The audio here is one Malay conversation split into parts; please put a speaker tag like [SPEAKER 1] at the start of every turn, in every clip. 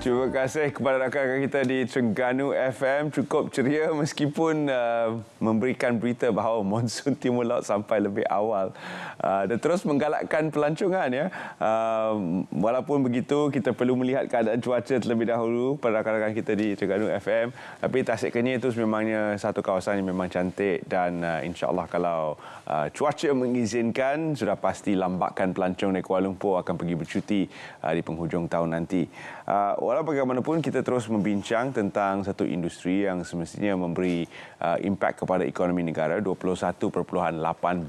[SPEAKER 1] Terima kasih kepada rakan-rakan kita di Terengganu FM. Cukup ceria meskipun uh, memberikan berita bahawa monsun timur laut sampai lebih awal. Uh, dan terus menggalakkan pelancongan. ya. Uh, walaupun begitu, kita perlu melihat keadaan cuaca terlebih dahulu pada rakan-rakan kita di Terengganu FM. Tapi Tasik Kenyir itu memangnya satu kawasan yang memang cantik. Dan uh, insyaAllah kalau uh, cuaca mengizinkan, sudah pasti lambakan pelancong dari Kuala Lumpur akan pergi bercuti uh, di penghujung tahun nanti. Uh, walau bagaimanapun kita terus membincang tentang satu industri yang semestinya memberi uh, impak kepada ekonomi negara 21.8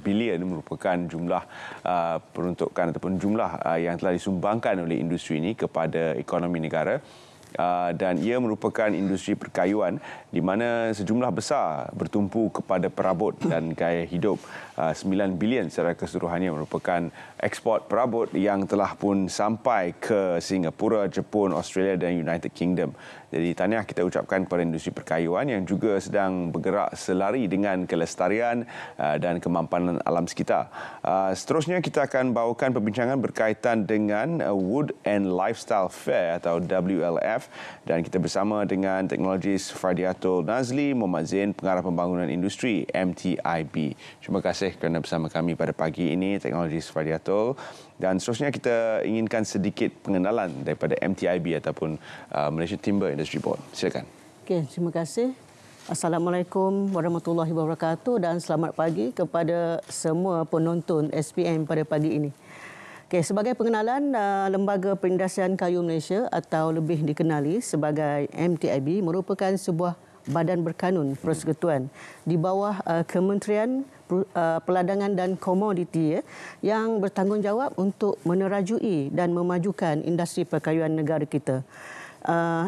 [SPEAKER 1] bilion merupakan jumlah uh, peruntukan ataupun jumlah uh, yang telah disumbangkan oleh industri ini kepada ekonomi negara. Ah, dan ia merupakan industri perkayuan di mana sejumlah besar bertumpu kepada perabot dan gaya hidup. 9 ah, bilion secara keseluruhannya merupakan ekspor perabot yang telah pun sampai ke Singapura, Jepun, Australia dan United Kingdom. Jadi tanya kita ucapkan kepada industri perkayuan yang juga sedang bergerak selari dengan kelestarian ah, dan kemampanan alam sekitar. Seterusnya kita akan bawakan perbincangan berkaitan dengan Wood and Lifestyle Fair atau WLF IMF dan kita bersama dengan teknologis Fadiatul Nazli Muhammad Zain, Pengarah Pembangunan Industri MTIB. Terima kasih kerana bersama kami pada pagi ini, teknologis Fadiatul. Dan seterusnya kita inginkan sedikit pengenalan daripada MTIB ataupun uh, Malaysia Timber Industry Board. Silakan.
[SPEAKER 2] Okay, terima kasih. Assalamualaikum warahmatullahi wabarakatuh dan selamat pagi kepada semua penonton SPM pada pagi ini. Okay, sebagai pengenalan, uh, Lembaga Perindustrian Kayu Malaysia atau lebih dikenali sebagai MTIB merupakan sebuah badan berkanun persekutuan di bawah uh, Kementerian uh, Peladangan dan Komoditi ya, yang bertanggungjawab untuk menerajui dan memajukan industri perkayuan negara kita.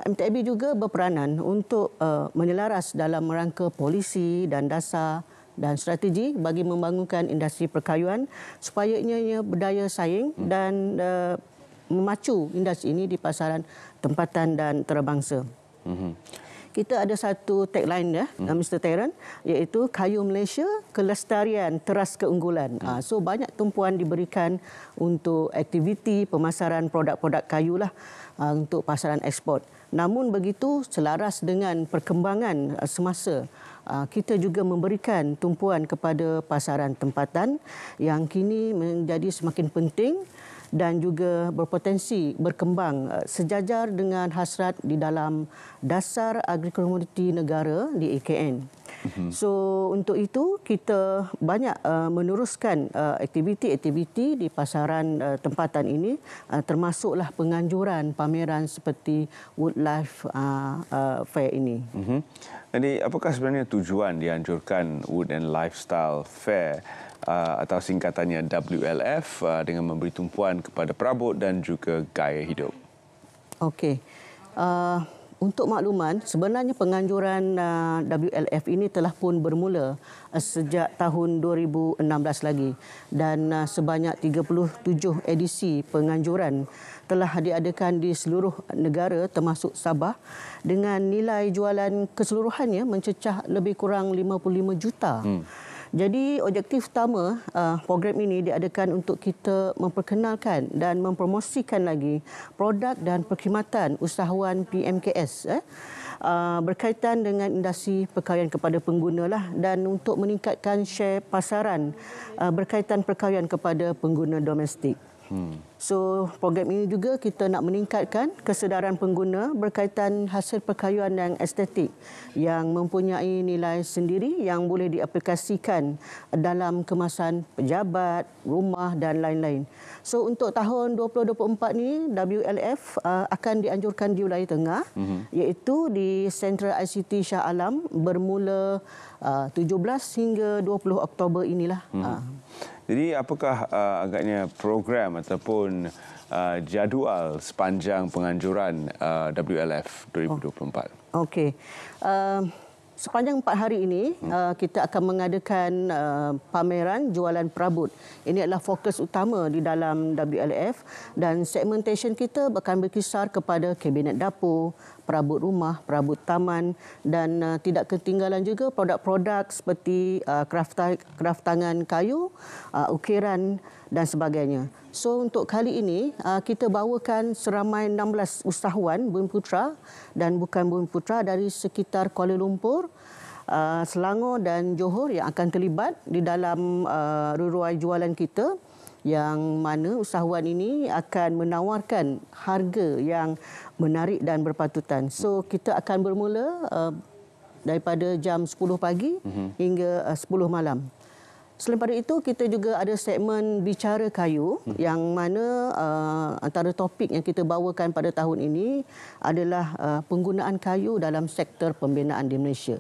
[SPEAKER 2] MTIB juga berperanan untuk menyelaras dalam merangka polisi dan dasar dan strategi bagi membangunkan industri perkayuan supaya ia berdaya saing hmm. dan uh, memacu industri ini di pasaran tempatan dan terbangsa. Mm-hmm kita ada satu tagline ya hmm. Uh, Mr Tyron iaitu kayu Malaysia kelestarian teras keunggulan. Hmm. Ah, so banyak tumpuan diberikan untuk aktiviti pemasaran produk-produk kayu lah ah, untuk pasaran ekspor. Namun begitu selaras dengan perkembangan ah, semasa kita juga memberikan tumpuan kepada pasaran tempatan yang kini menjadi semakin penting dan juga berpotensi berkembang eh, sejajar dengan hasrat di dalam dasar agrikomuniti negara di AKN. Mm-hmm. So untuk itu kita banyak uh, meneruskan uh, aktiviti-aktiviti di pasaran uh, tempatan ini uh, termasuklah penganjuran pameran seperti Woodlife uh, uh, Fair ini.
[SPEAKER 1] Mm-hmm. Jadi apakah sebenarnya tujuan dianjurkan Wood and Lifestyle Fair uh, atau singkatannya WLF uh, dengan memberi tumpuan kepada perabot dan juga gaya hidup?
[SPEAKER 2] Okey. Uh, untuk makluman, sebenarnya penganjuran uh, WLF ini telah pun bermula uh, sejak tahun 2016 lagi dan uh, sebanyak 37 edisi penganjuran telah diadakan di seluruh negara termasuk Sabah dengan nilai jualan keseluruhannya mencecah lebih kurang 55 juta. Hmm. Jadi objektif utama uh, program ini diadakan untuk kita memperkenalkan dan mempromosikan lagi produk dan perkhidmatan usahawan PMKS eh, uh, berkaitan dengan industri perkahwinan kepada pengguna lah, dan untuk meningkatkan share pasaran uh, berkaitan perkahwinan kepada pengguna domestik. Hmm. So program ini juga kita nak meningkatkan kesedaran pengguna berkaitan hasil perkayuan yang estetik yang mempunyai nilai sendiri yang boleh diaplikasikan dalam kemasan pejabat, rumah dan lain-lain. So untuk tahun 2024 ni WLF uh, akan dianjurkan di wilayah tengah mm -hmm. iaitu di Central ICT Shah Alam bermula uh, 17 hingga 20 Oktober inilah. Mm
[SPEAKER 1] -hmm. uh. Jadi apakah uh, agaknya program ataupun menyusun uh, jadual sepanjang penganjuran uh, WLF 2024.
[SPEAKER 2] Oh. Okey. Uh, sepanjang empat hari ini, hmm. uh, kita akan mengadakan uh, pameran jualan perabot. Ini adalah fokus utama di dalam WLF dan segmentation kita akan berkisar kepada kabinet dapur, perabot rumah, perabot taman dan uh, tidak ketinggalan juga produk-produk seperti uh, kraftangan kayu, uh, ukiran dan sebagainya. So untuk kali ini uh, kita bawakan seramai 16 usahawan Bumi Putra dan bukan Bumi Putra dari sekitar Kuala Lumpur, uh, Selangor dan Johor yang akan terlibat di dalam uh, ruai jualan kita yang mana usahawan ini akan menawarkan harga yang menarik dan berpatutan. So kita akan bermula uh, daripada jam 10 pagi mm-hmm. hingga uh, 10 malam. Selain pada itu kita juga ada segmen bicara kayu mm-hmm. yang mana uh, antara topik yang kita bawakan pada tahun ini adalah uh, penggunaan kayu dalam sektor pembinaan di Malaysia.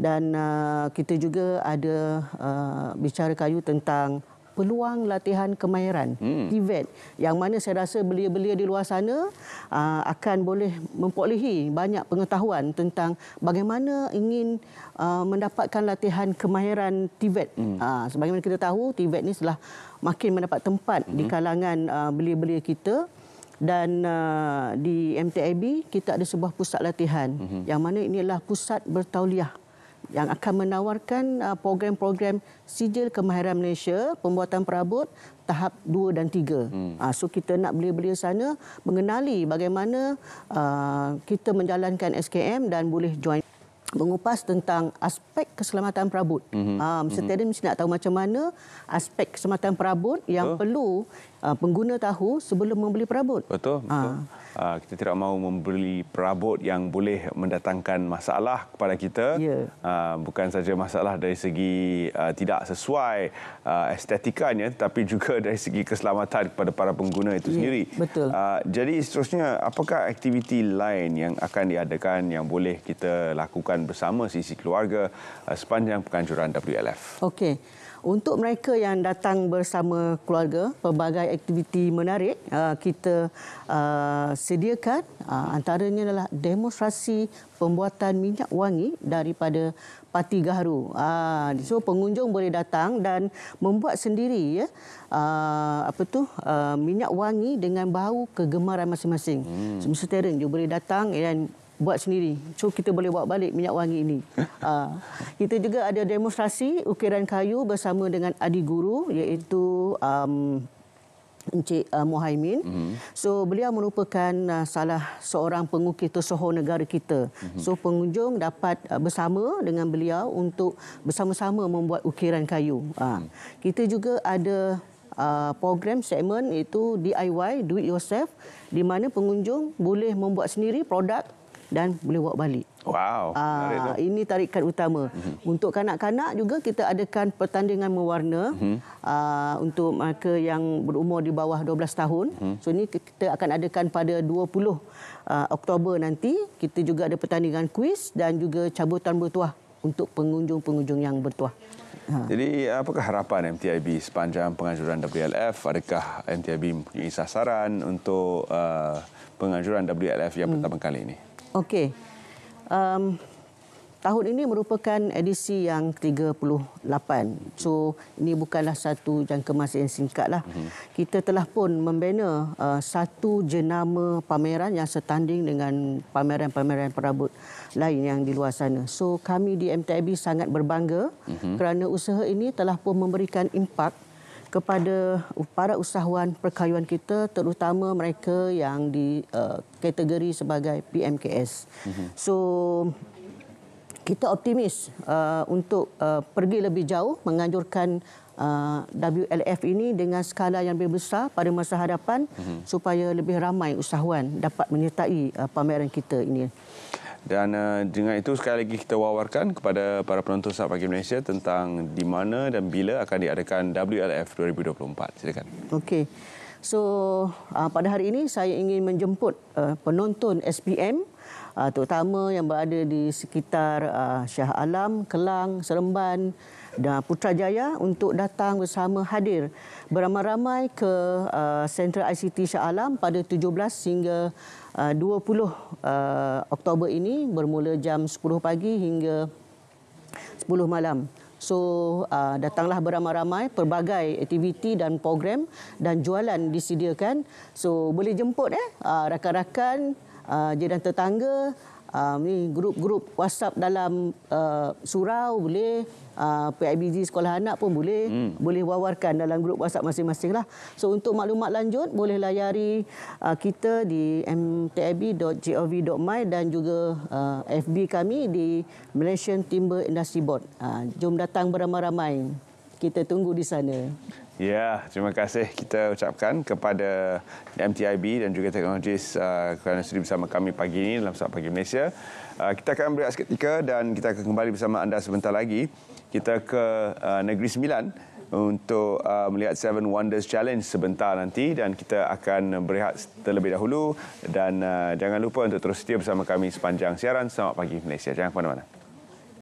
[SPEAKER 2] Dan uh, kita juga ada uh, bicara kayu tentang peluang latihan kemahiran hmm. event yang mana saya rasa belia-belia di luar sana aa, ah, akan boleh memperolehi banyak pengetahuan tentang bagaimana ingin aa, ah, mendapatkan latihan kemahiran TVET. Hmm. Aa, ah, sebagaimana kita tahu TVET ini telah makin mendapat tempat hmm. di kalangan belia-belia kita dan aa, di MTIB kita ada sebuah pusat latihan hmm. yang mana inilah pusat bertauliah yang akan menawarkan uh, program-program sijil kemahiran Malaysia pembuatan perabot tahap 2 dan 3. Hmm. Ah, so kita nak beli-beli sana mengenali bagaimana uh, kita menjalankan SKM dan boleh join mengupas tentang aspek keselamatan perabot. Mm-hmm. Ha, ah, Mr. Mm-hmm. Terence mesti nak tahu macam mana aspek keselamatan perabot yang oh. perlu Ah, pengguna tahu sebelum membeli perabot.
[SPEAKER 1] Betul, ah. betul. Ha. Kita tidak mahu membeli perabot yang boleh mendatangkan masalah kepada kita. Ya. Bukan saja masalah dari segi tidak sesuai estetikanya, tetapi juga dari segi keselamatan kepada para pengguna itu ya. sendiri. Betul. Jadi seterusnya, apakah aktiviti lain yang akan diadakan yang boleh kita lakukan bersama sisi keluarga sepanjang pekanjuran WLF?
[SPEAKER 2] Okey. Untuk mereka yang datang bersama keluarga, pelbagai aktiviti menarik uh, kita uh, sediakan uh, antaranya adalah demonstrasi pembuatan minyak wangi daripada Pati Gaharu. Ah, so pengunjung boleh datang dan membuat sendiri ya ah, apa tu ah, minyak wangi dengan bau kegemaran masing-masing. Hmm. Mr. Terence juga boleh datang dan buat sendiri. So kita boleh bawa balik minyak wangi ini. Uh, kita juga ada demonstrasi ukiran kayu bersama dengan adi guru iaitu um, Encik uh, Mohaimin. Mm -hmm. So beliau merupakan uh, salah seorang pengukir tersohor negara kita. Mm -hmm. So pengunjung dapat uh, bersama dengan beliau untuk bersama-sama membuat ukiran kayu. Mm -hmm. kita juga ada uh, program segmen itu DIY, Do It Yourself, di mana pengunjung boleh membuat sendiri produk dan boleh bawa balik. Wow. Aa, ah, ini tarikan utama. Mm -hmm. Untuk kanak-kanak juga kita adakan pertandingan mewarna mm -hmm. aa, ah, untuk mereka yang berumur di bawah 12 tahun. Mm -hmm. So ini kita akan adakan pada 20 aa, ah, Oktober nanti. Kita juga ada pertandingan kuis dan juga cabutan bertuah untuk pengunjung-pengunjung yang bertuah.
[SPEAKER 1] Ha. Jadi apakah harapan MTIB sepanjang penganjuran WLF? Adakah MTIB mempunyai sasaran untuk uh, penganjuran WLF yang hmm. pertama kali ini.
[SPEAKER 2] Okey. Um, tahun ini merupakan edisi yang 38. So ini bukanlah satu jangka masa yang singkatlah. Hmm. Kita telah pun membina uh, satu jenama pameran yang setanding dengan pameran-pameran perabot lain yang di luar sana. So kami di MTB sangat berbangga hmm. kerana usaha ini telah pun memberikan impak kepada para usahawan perkayuan kita terutama mereka yang di uh, kategori sebagai PMKS. Mhm. So kita optimis uh, untuk uh, pergi lebih jauh menganjurkan uh, WLF ini dengan skala yang lebih besar pada masa hadapan mm-hmm. supaya lebih ramai usahawan dapat menyertai uh, pameran kita ini.
[SPEAKER 1] Dan uh, dengan itu sekali lagi kita wawarkan kepada para penonton Sabah Pagi Malaysia tentang di mana dan bila akan diadakan WLF 2024. Silakan.
[SPEAKER 2] Okey. So uh, pada hari ini saya ingin menjemput uh, penonton SPM uh, terutama yang berada di sekitar uh, Shah Alam, Kelang, Seremban dan Putrajaya untuk datang bersama hadir beramai-ramai ke uh, Sentral uh, ICT Shah Alam pada 17 hingga uh, 20 uh, Oktober ini bermula jam 10 pagi hingga 10 malam. So uh, datanglah beramai-ramai pelbagai aktiviti dan program dan jualan disediakan. So boleh jemput eh uh, rakan-rakan uh, jiran tetangga um, ni grup-grup WhatsApp dalam uh, surau boleh uh, ah, PIBG sekolah anak pun boleh hmm. boleh wawarkan dalam grup WhatsApp masing-masing lah. So untuk maklumat lanjut boleh layari uh, kita di mtab.gov.my dan juga uh, FB kami di Malaysian Timber Industry Board. Uh, jom datang beramai-ramai kita tunggu di sana.
[SPEAKER 1] Ya, terima kasih kita ucapkan kepada MTIB dan juga teknologis uh, kerana sudah bersama kami pagi ini dalam Sabah Pagi Malaysia. Uh, kita akan berehat seketika dan kita akan kembali bersama anda sebentar lagi. Kita ke uh, Negeri Sembilan untuk uh, melihat Seven Wonders Challenge sebentar nanti dan kita akan berehat terlebih dahulu dan jangan lupa untuk terus setia bersama kami sepanjang siaran Selamat Pagi Malaysia. Jangan ke mana-mana.